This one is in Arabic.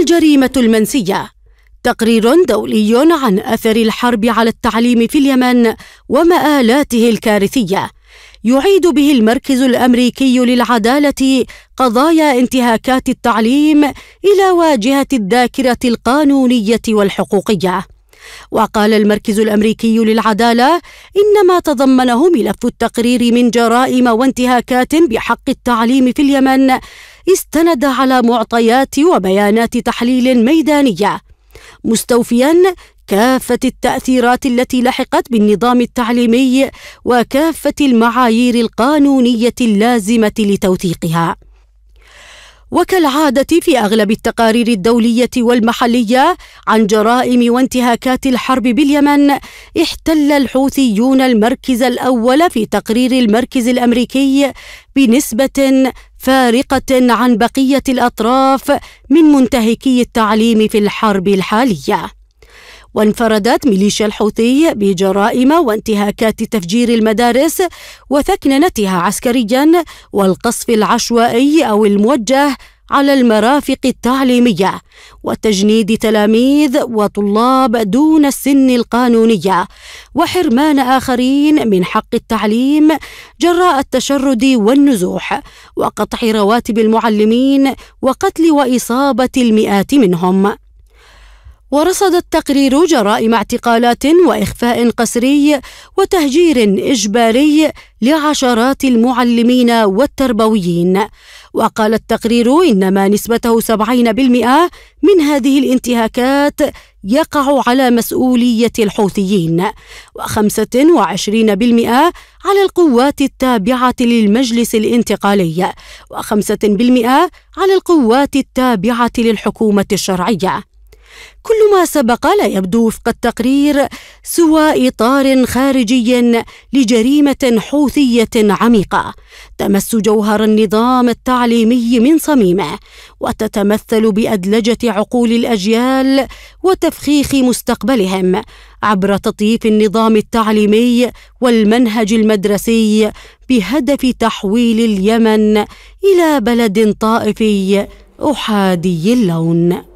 الجريمة المنسية تقرير دولي عن أثر الحرب على التعليم في اليمن ومآلاته الكارثية يعيد به المركز الأمريكي للعدالة قضايا انتهاكات التعليم إلى واجهة الذاكرة القانونية والحقوقية وقال المركز الامريكي للعداله ان ما تضمنه ملف التقرير من جرائم وانتهاكات بحق التعليم في اليمن استند على معطيات وبيانات تحليل ميدانيه مستوفيا كافه التاثيرات التي لحقت بالنظام التعليمي وكافه المعايير القانونيه اللازمه لتوثيقها وكالعادة في أغلب التقارير الدولية والمحلية عن جرائم وانتهاكات الحرب باليمن، احتل الحوثيون المركز الأول في تقرير المركز الأمريكي بنسبة فارقة عن بقية الأطراف من منتهكي التعليم في الحرب الحالية. وانفردت ميليشيا الحوثي بجرائم وانتهاكات تفجير المدارس وثكننتها عسكريا والقصف العشوائي أو الموجه على المرافق التعليميه وتجنيد تلاميذ وطلاب دون السن القانونيه وحرمان اخرين من حق التعليم جراء التشرد والنزوح وقطع رواتب المعلمين وقتل واصابه المئات منهم ورصد التقرير جرائم اعتقالات واخفاء قسري وتهجير اجباري لعشرات المعلمين والتربويين وقال التقرير انما نسبته 70% من هذه الانتهاكات يقع على مسؤوليه الحوثيين و25% على القوات التابعه للمجلس الانتقالي و5% على القوات التابعه للحكومه الشرعيه كل ما سبق لا يبدو وفق التقرير سوى اطار خارجي لجريمه حوثيه عميقه تمس جوهر النظام التعليمي من صميمه وتتمثل بادلجه عقول الاجيال وتفخيخ مستقبلهم عبر تطييف النظام التعليمي والمنهج المدرسي بهدف تحويل اليمن الى بلد طائفي احادي اللون